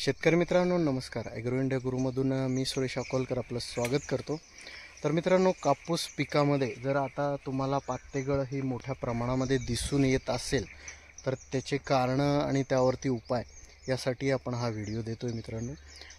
शेतकरी मित्रांनो नमस्कार ॲग्रो इंडिया गुरुमधून मी सुरेश अकोलकर आपलं स्वागत करतो तर मित्रांनो कापूस पिकामध्ये जर आता तुम्हाला पात्तेगळ ही मोठ्या प्रमाणामध्ये दिसून येत असेल तर त्याचे कारणं आणि त्यावरती उपाय यासाठी आपण हा व्हिडिओ देतो आहे मित्रांनो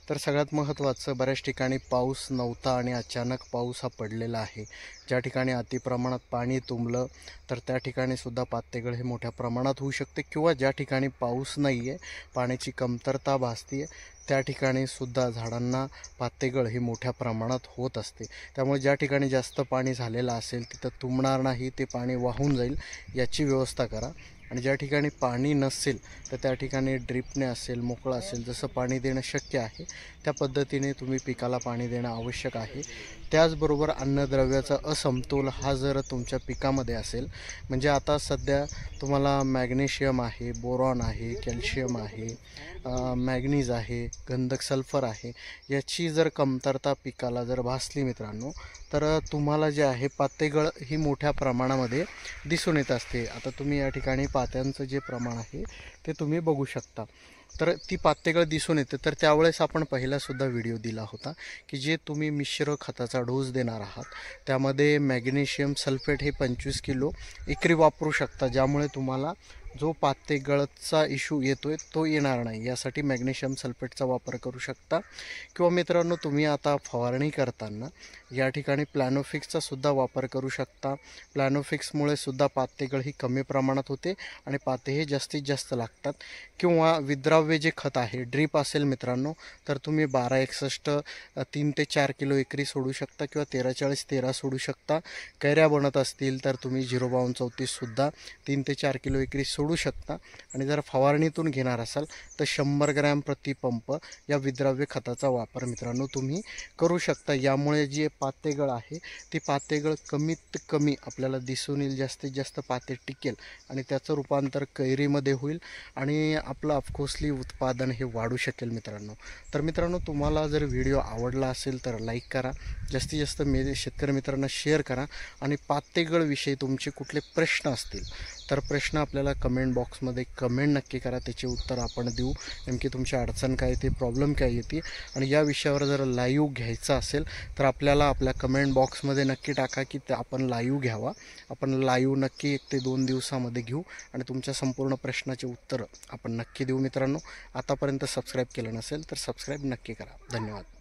तर सगळ्यात महत्त्वाचं बऱ्याच ठिकाणी पाऊस नव्हता आणि अचानक पाऊस हा पडलेला आहे ज्या ठिकाणी अतिप्रमाणात पाणी तुंबलं तर त्या ठिकाणी सुद्धा पातेगळ हे मोठ्या प्रमाणात होऊ शकते किंवा ज्या ठिकाणी पाऊस नाही आहे पाण्याची कमतरता भासते त्या ठिकाणी सुद्धा झाडांना पातेगळ ही मोठ्या प्रमाणात होत असते त्यामुळे ज्या ठिकाणी जास्त पाणी झालेलं असेल तिथं तुंबणार नाही ते पाणी वाहून जाईल याची व्यवस्था करा आणि ज्या ठिकाणी पाणी नसेल तर त्या ठिकाणी ड्रिपने असेल मोकळं असेल जसं पाणी देणं शक्य आहे त्या पद्धतीने तुम्ही पिकाला पाणी देणं आवश्यक आहे त्याचबरोबर अन्नद्रव्याचा असमतोल हा जर तुमच्या पिकामध्ये असेल म्हणजे आता सध्या तुम्हाला मॅग्नेशियम आहे बोरॉन आहे कॅल्शियम आहे मॅग्नीज आहे गंधक सल्फर आहे याची जर कमतरता पिकाला जर भासली मित्रांनो तर तुम्हाला जे आहे पातेगळ ही मोठ्या प्रमाणामध्ये दिसून येत असते आता तुम्ही या ठिकाणी पात्यांचं जे प्रमाण आहे ते तुम्ही बघू शकता तर ती पातेगळ दिसून येते तर त्यावेळेस आपण पहिलासुद्धा व्हिडिओ दिला होता की जे तुम्ही मिश्र खताचा डोस देणार आहात त्यामध्ये मॅग्नेशियम सल्फेट हे पंचवीस किलो एकरी वापरू शकता ज्यामुळे तुम्हाला जो पाते गळतचा इशू येतोय तो येणार नाही यासाठी मॅग्नेशियम सल्फेटचा वापर करू शकता किंवा मित्रांनो तुम्ही आता फवारणी करताना या ठिकाणी प्लॅनोफिक्सचा सुद्धा वापर करू शकता प्लॅनोफिक्समुळे सुद्धा गळ ही कमी प्रमाणात होते आणि पाते हे जास्तीत जास्त लागतात किंवा विद्राव्य जे खत आहे ड्रीप असेल मित्रांनो तर तुम्ही बारा एकसष्ट तीन ते चार किलो एकरी सोडू शकता किंवा तेरा चाळीस तेरा सोडू शकता कैऱ्या बनत असतील तर तुम्ही झिरो बावन्न चौतीससुद्धा तीन ते चार किलो एकरी सोडू शकता आणि जर फवारणीतून घेणार असाल तर शंभर ग्रॅम प्रतिपंप या विद्राव्य खताचा वापर मित्रांनो तुम्ही करू शकता यामुळे जी पातेगळ आहे ती पातेगळ कमीत कमी आपल्याला दिसून येईल जास्तीत जास्त पाते टिकेल आणि त्याचं रूपांतर कैरीमध्ये होईल आणि आपलं अफकोर्सली उत्पादन हे वाढू शकेल मित्रांनो तर मित्रांनो तुम्हाला जर व्हिडिओ आवडला असेल तर लाईक करा जास्तीत जास्त मे शेतकरी मित्रांना शेअर करा आणि पातेगळविषयी तुमचे कुठले प्रश्न असतील तर प्रश्न आपल्याला कमेंट बॉक्समध्ये कमेंट नक्की करा त्याचे उत्तर आपण देऊ नेमकी तुमची अडचण काय येते प्रॉब्लेम काय येते आणि या विषयावर जर लाईव्ह घ्यायचा असेल तर आपल्याला आपल्या कमेंट बॉक्समध्ये नक्की टाका की आपण लाईव्ह घ्यावा आपण लाईव्ह नक्की एक ते दोन दिवसामध्ये घेऊ आणि तुमच्या संपूर्ण प्रश्नाचे उत्तर आपण नक्की देऊ मित्रांनो आतापर्यंत सबस्क्राईब केलं नसेल तर सबस्क्राईब नक्की करा धन्यवाद